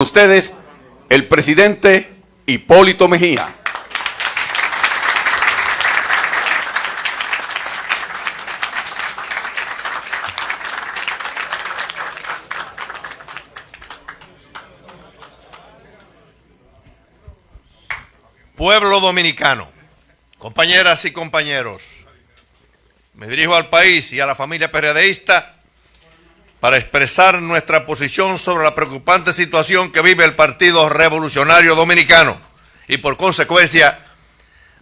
ustedes el presidente Hipólito Mejía. Pueblo dominicano, compañeras y compañeros, me dirijo al país y a la familia perredista para expresar nuestra posición sobre la preocupante situación que vive el Partido Revolucionario Dominicano y por consecuencia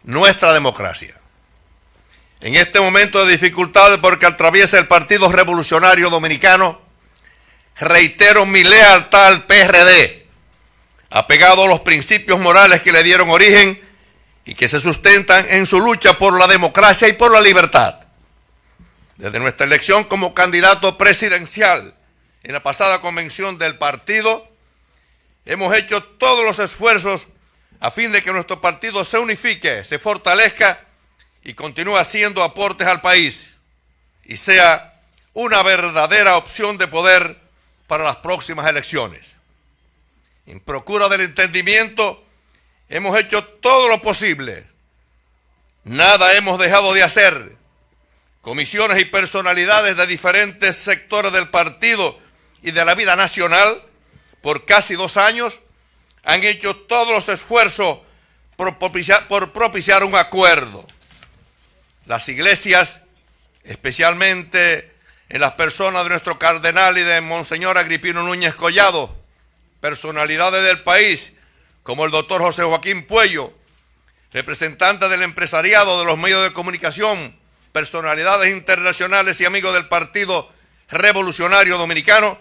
nuestra democracia. En este momento de dificultades porque atraviesa el Partido Revolucionario Dominicano, reitero mi lealtad al PRD, apegado a los principios morales que le dieron origen y que se sustentan en su lucha por la democracia y por la libertad. Desde nuestra elección como candidato presidencial en la pasada convención del partido, hemos hecho todos los esfuerzos a fin de que nuestro partido se unifique, se fortalezca y continúe haciendo aportes al país y sea una verdadera opción de poder para las próximas elecciones. En procura del entendimiento, hemos hecho todo lo posible. Nada hemos dejado de hacer comisiones y personalidades de diferentes sectores del partido y de la vida nacional por casi dos años han hecho todos los esfuerzos por propiciar, un acuerdo. Las iglesias, especialmente en las personas de nuestro cardenal y de Monseñor Agripino Núñez Collado, personalidades del país, como el doctor José Joaquín Puello, representante del empresariado de los medios de comunicación, personalidades internacionales y amigos del Partido Revolucionario Dominicano,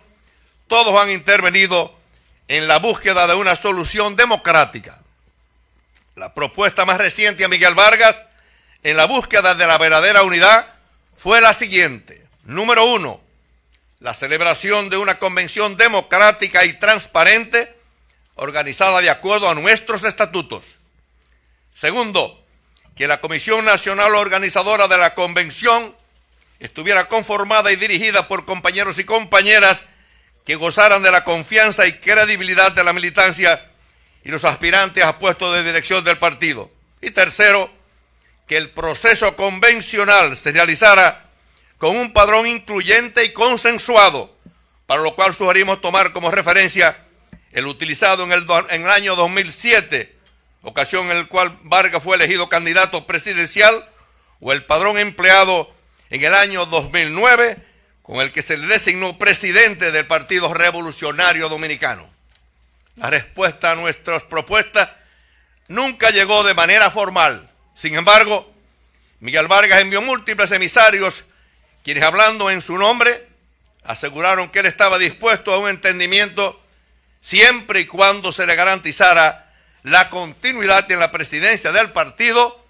todos han intervenido en la búsqueda de una solución democrática. La propuesta más reciente a Miguel Vargas en la búsqueda de la verdadera unidad fue la siguiente. Número uno, la celebración de una convención democrática y transparente organizada de acuerdo a nuestros estatutos. Segundo, que la Comisión Nacional Organizadora de la Convención estuviera conformada y dirigida por compañeros y compañeras que gozaran de la confianza y credibilidad de la militancia y los aspirantes a puestos de dirección del partido. Y tercero, que el proceso convencional se realizara con un padrón incluyente y consensuado, para lo cual sugerimos tomar como referencia el utilizado en el, año 2007 ocasión en la cual Vargas fue elegido candidato presidencial, o el padrón empleado en el año 2009, con el que se le designó presidente del Partido Revolucionario Dominicano. La respuesta a nuestras propuestas nunca llegó de manera formal. Sin embargo, Miguel Vargas envió múltiples emisarios, quienes hablando en su nombre, aseguraron que él estaba dispuesto a un entendimiento siempre y cuando se le garantizara la continuidad en la presidencia del partido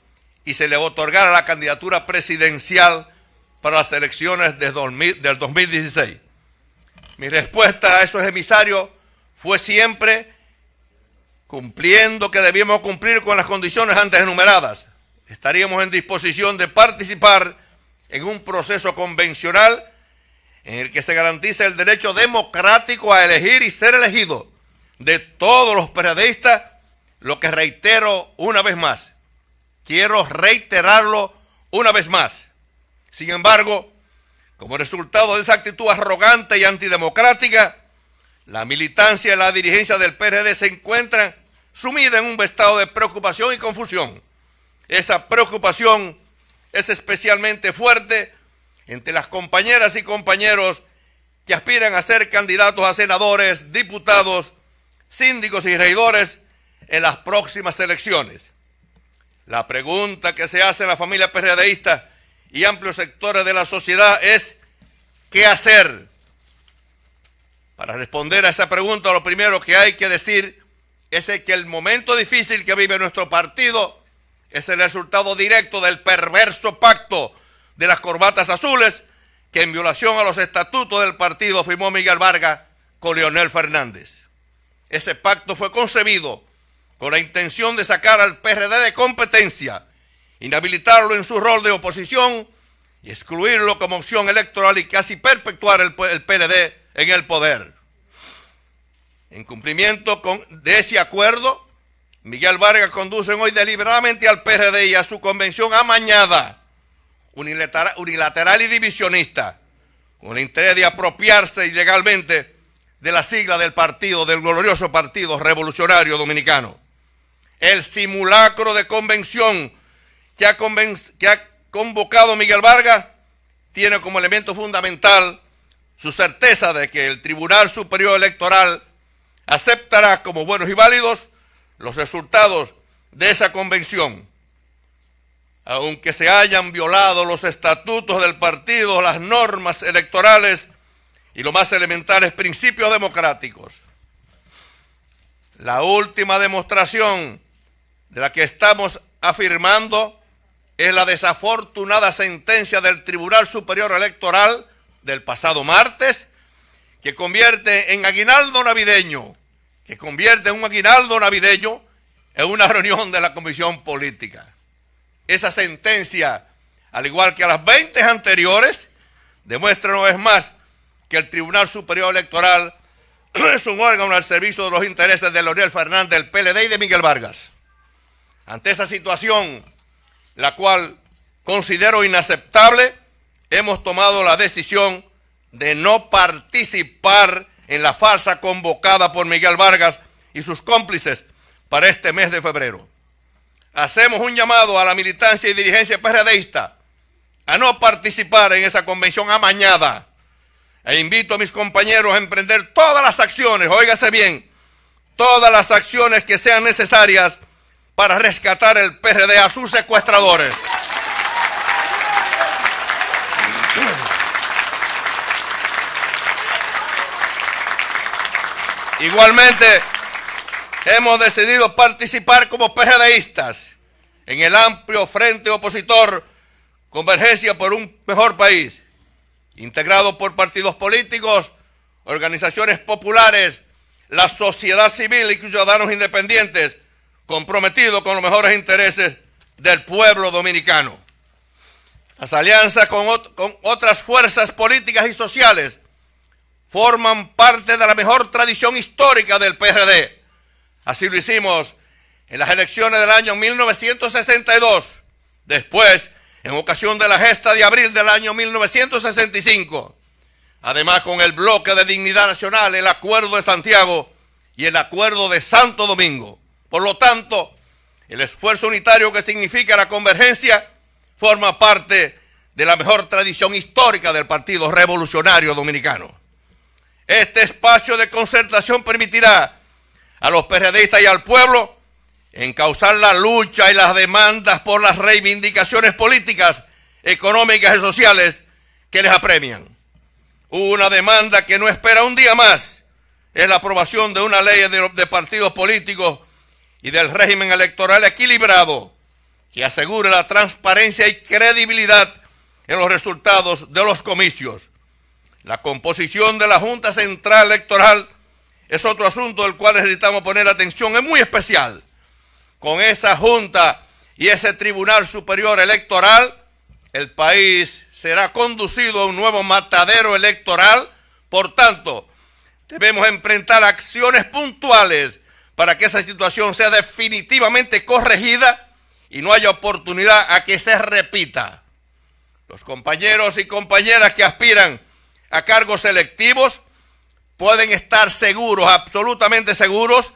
y se le otorgara la candidatura presidencial para las elecciones de del 2016. Mi respuesta a esos emisarios fue siempre cumpliendo que debíamos cumplir con las condiciones antes enumeradas. Estaríamos en disposición de participar en un proceso convencional en el que se garantice el derecho democrático a elegir y ser elegido de todos los periodistas lo que reitero una vez más, quiero reiterarlo una vez más. Sin embargo, como resultado de esa actitud arrogante y antidemocrática, la militancia y la dirigencia del PRD se encuentran sumida en un estado de preocupación y confusión. Esa preocupación es especialmente fuerte entre las compañeras y compañeros que aspiran a ser candidatos a senadores, diputados, síndicos y reidores, en las próximas elecciones. La pregunta que se hace en la familia perredeísta y amplios sectores de la sociedad es ¿qué hacer? Para responder a esa pregunta lo primero que hay que decir es que el momento difícil que vive nuestro partido es el resultado directo del perverso pacto de las corbatas azules que en violación a los estatutos del partido firmó Miguel Vargas con Leonel Fernández. Ese pacto fue concebido con la intención de sacar al PRD de competencia, inhabilitarlo en su rol de oposición y excluirlo como opción electoral y casi perpetuar el, PLD en el poder. En cumplimiento de ese acuerdo, Miguel Vargas conduce hoy deliberadamente al PRD y a su convención amañada, unilateral y divisionista, con el interés de apropiarse ilegalmente de la sigla del partido, del glorioso partido revolucionario dominicano el simulacro de convención que ha, que ha convocado Miguel Vargas tiene como elemento fundamental su certeza de que el Tribunal Superior Electoral aceptará como buenos y válidos los resultados de esa convención. Aunque se hayan violado los estatutos del partido, las normas electorales y los más elementales principios democráticos. La última demostración de la que estamos afirmando es la desafortunada sentencia del Tribunal Superior Electoral del pasado martes, que convierte en aguinaldo navideño, que convierte en un aguinaldo navideño en una reunión de la Comisión Política. Esa sentencia, al igual que a las 20 anteriores, demuestra una vez más que el Tribunal Superior Electoral es un órgano al servicio de los intereses de Leonel Fernández del PLD y de Miguel Vargas. Ante esa situación, la cual considero inaceptable, hemos tomado la decisión de no participar en la farsa convocada por Miguel Vargas y sus cómplices para este mes de febrero. Hacemos un llamado a la militancia y dirigencia PRDista a no participar en esa convención amañada e invito a mis compañeros a emprender todas las acciones, óigase bien, todas las acciones que sean necesarias para rescatar el PRD a sus secuestradores. Igualmente, hemos decidido participar como PRDistas en el amplio frente opositor Convergencia por un mejor país, integrado por partidos políticos, organizaciones populares, la sociedad civil y ciudadanos independientes, comprometido con los mejores intereses del pueblo dominicano. Las alianzas con, otras fuerzas políticas y sociales forman parte de la mejor tradición histórica del PRD. Así lo hicimos en las elecciones del año 1962, después en ocasión de la gesta de abril del año 1965, además con el bloque de dignidad nacional, el acuerdo de Santiago y el acuerdo de Santo Domingo. Por lo tanto, el esfuerzo unitario que significa la convergencia forma parte de la mejor tradición histórica del Partido Revolucionario Dominicano. Este espacio de concertación permitirá a los periodistas y al pueblo encauzar la lucha y las demandas por las reivindicaciones políticas, económicas y sociales que les apremian. Una demanda que no espera un día más es la aprobación de una ley de, de partidos políticos y del régimen electoral equilibrado que asegure la transparencia y credibilidad en los resultados de los comicios. La composición de la Junta Central Electoral es otro asunto del cual necesitamos poner atención, es muy especial. Con esa Junta y ese Tribunal Superior Electoral, el país será conducido a un nuevo matadero electoral. Por tanto, debemos enfrentar acciones puntuales para que esa situación sea definitivamente corregida y no haya oportunidad a que se repita. Los compañeros y compañeras que aspiran a cargos selectivos pueden estar seguros, absolutamente seguros,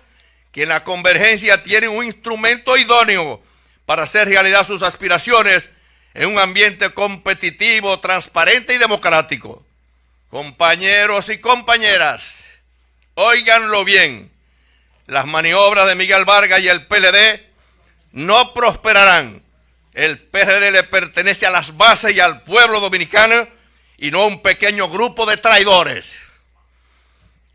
que en la convergencia tienen un instrumento idóneo para hacer realidad sus aspiraciones en un ambiente competitivo, transparente y democrático. Compañeros y compañeras, óiganlo bien las maniobras de Miguel Vargas y el PLD no prosperarán. El PRD le pertenece a las bases y al pueblo dominicano y no a un pequeño grupo de traidores.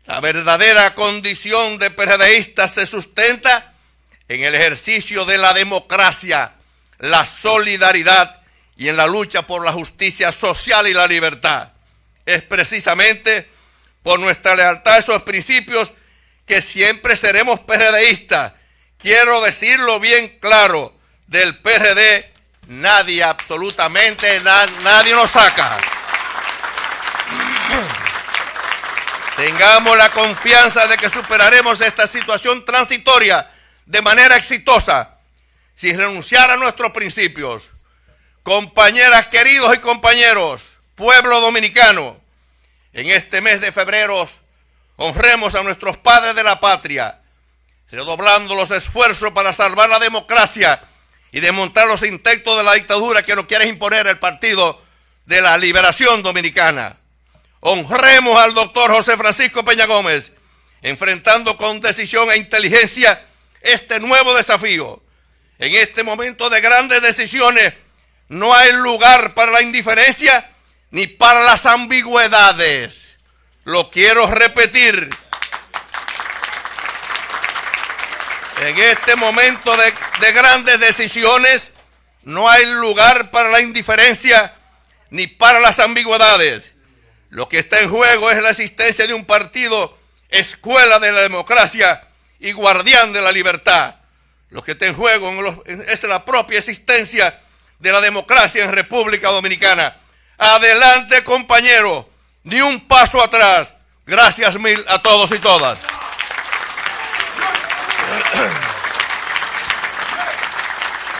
La verdadera condición de PRDistas se sustenta en el ejercicio de la democracia, la solidaridad y en la lucha por la justicia social y la libertad. Es precisamente por nuestra lealtad a esos principios que siempre seremos PRDistas. Quiero decirlo bien claro, del PRD nadie, absolutamente nadie nos saca. Tengamos la confianza de que superaremos esta situación transitoria de manera exitosa, sin renunciar a nuestros principios. Compañeras queridos y compañeros, pueblo dominicano, en este mes de febrero Honremos a nuestros padres de la patria, redoblando los esfuerzos para salvar la democracia y desmontar los intentos de la dictadura que nos quiere imponer el Partido de la Liberación Dominicana. Honremos al doctor José Francisco Peña Gómez, enfrentando con decisión e inteligencia este nuevo desafío. En este momento de grandes decisiones no hay lugar para la indiferencia ni para las ambigüedades. Lo quiero repetir. En este momento de, grandes decisiones no hay lugar para la indiferencia ni para las ambigüedades. Lo que está en juego es la existencia de un partido, escuela de la democracia y guardián de la libertad. Lo que está en juego es la propia existencia de la democracia en República Dominicana. Adelante, compañero ni un paso atrás. Gracias mil a todos y todas.